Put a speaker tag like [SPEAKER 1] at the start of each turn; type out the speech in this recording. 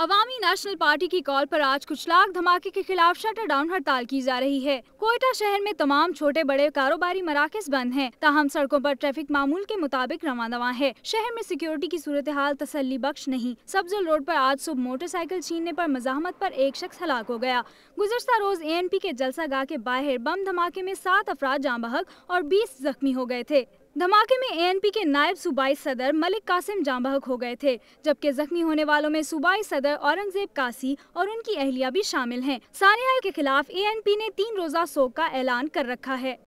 [SPEAKER 1] अवामी National Party की call पर आज कुछ लाख धमाके के खिलाफ शटर डाउन हड़ताल की जा रही है कोयटा शहर में तमाम छोटे बड़े कारोबारी मराकज बंद हैं ताहम सड़कों पर ट्रैफिक मामूल के मुताबिक रवा दवा है शहर में सिक्योरिटी की सूरत हाल तसली बख्श नहीं सब्जल रोड आरोप आज सुबह मोटरसाइकिल छीनने आरोप मजामत आरोप एक शख्स हलाक हो गया गुजशत रोज ए एन पी के जलसा गाह के बाहर बम धमाके में सात अफराद जाँ बहक और बीस जख्मी हो गए थे धमाके में एएनपी के नायब सूबाई सदर मलिक कासिम जांबहक हो गए थे जबकि जख्मी होने वालों में सूबाई सदर औरंगजेब कासी और उनकी अहलिया भी शामिल हैं। सानिया के खिलाफ एएनपी ने तीन रोजा शोक का ऐलान कर रखा है